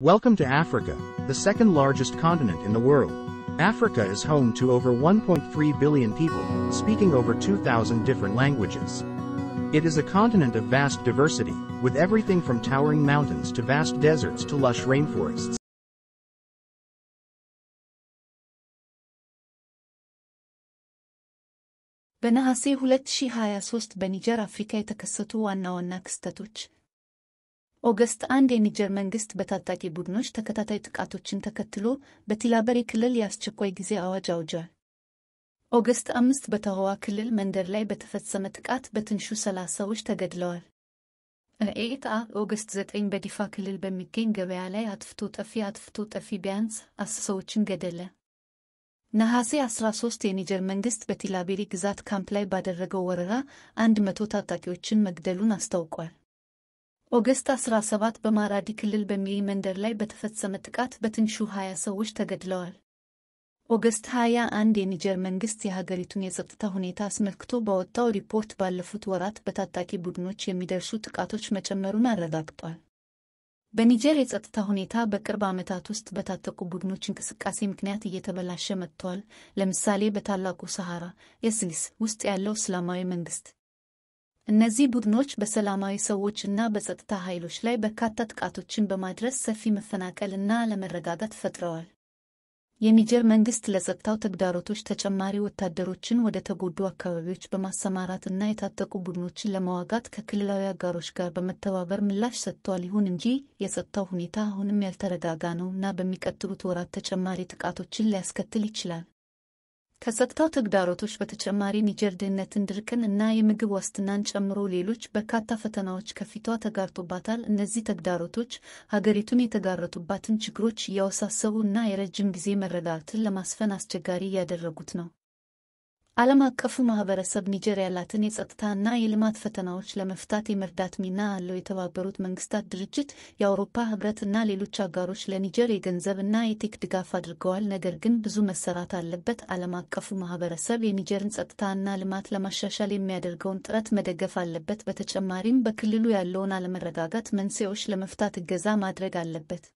Welcome to Africa, the second largest continent in the world. Africa is home to over 1.3 billion people, speaking over 2,000 different languages. It is a continent of vast diversity, with everything from towering mountains to vast deserts to lush rainforests. በነሐሴ 2023 በኒጀር አፍሪካ የተከሰቱ ዋና ዋና ክስተቶች ኦገስት አንድ የኒጀር መንግስት በታጣቂ ቡድኖች ተከታታይ ጥቃቶችን ተከትሎ በቲላበሪ ክልል የአስቸኳይ ጊዜ አዋጅ አውጇል። ኦገስት አምስት በተሆዋ ክልል መንደር ላይ በተፈጸመ ጥቃት በትንሹ ሰላሳ ሰዎች ተገድለዋል። ርኤት ኦገስት ዘጠኝ በዲፋ ክልል በሚገኝ ገበያ ላይ አጥፍቶ ጠፊ አጥፍቶ ጠፊ ቢያንስ አስር ሰዎችን ገደለ። ነሐሴ 13 የኒጀር መንግስት በቲላቤሪ ግዛት ካምፕ ላይ ባደረገው ወረራ መቶ ታጣቂዎችን መግደሉን አስታውቋል። ኦገስት 17 በማራዲ ክልል በሚይ መንደር ላይ በተፈጸመ ጥቃት በትንሹ 20 ሰዎች ተገድለዋል። ኦገስት 21 የኒጀር መንግስት የሀገሪቱን የጸጥታ ሁኔታ አስመልክቶ ባወጣው ሪፖርት ባለፉት ወራት በታጣቂ ቡድኖች የሚደርሱ ጥቃቶች መጨመሩን አረጋግጧል። በኒጀር የጸጥታ ሁኔታ በቅርብ ዓመታት ውስጥ በታጠቁ ቡድኖች እንቅስቃሴ ምክንያት እየተበላሸ መጥቷል። ለምሳሌ በታላቁ ሰሐራ የስሊስ ውስጥ ያለው እስላማዊ መንግስት እነዚህ ቡድኖች በሰላማዊ ሰዎች እና በጸጥታ ኃይሎች ላይ በርካታ ጥቃቶችን በማድረስ ሰፊ መፈናቀል እና ለመረጋጋት ፈጥረዋል። የኒጀር መንግሥት ለጸጥታው ተግዳሮቶች ተጨማሪ ወታደሮችን ወደ ተጎዱ አካባቢዎች በማሰማራት እና የታጠቁ ቡድኖችን ለመዋጋት ከክልላዊ አጋሮች ጋር በመተባበር ምላሽ ሰጥቷል። ይሁን እንጂ የጸጥታው ሁኔታ አሁንም ያልተረጋጋ ነው እና በሚቀጥሉት ወራት ተጨማሪ ጥቃቶችን ሊያስከትል ይችላል። ከጸጥታው ተግዳሮቶች በተጨማሪ ኒጀር ድህነትን፣ ድርቅን እና የምግብ ዋስትናን ጨምሮ ሌሎች በርካታ ፈተናዎች ከፊቷ ተጋርቶባታል። እነዚህ ተግዳሮቶች ሀገሪቱን የተጋረጡባትን ችግሮች እያወሳሰቡ እና የረጅም ጊዜ መረዳትን ለማስፈን አስቸጋሪ እያደረጉት ነው። ዓለም አቀፉ ማህበረሰብ ኒጀር ያላትን የጸጥታና የልማት ፈተናዎች ለመፍታት የመርዳት ሚና አለው። የተባበሩት መንግስታት ድርጅት፣ የአውሮፓ ህብረት እና ሌሎች አጋሮች ለኒጀር የገንዘብ እና የቴክ ድጋፍ አድርገዋል። ነገር ግን ብዙ መሰራት አለበት። ዓለም አቀፉ ማህበረሰብ የኒጀርን ጸጥታና ልማት ለማሻሻል የሚያደርገውን ጥረት መደገፍ አለበት። በተጨማሪም በክልሉ ያለውን አለመረጋጋት መንስኤዎች ለመፍታት እገዛ ማድረግ አለበት።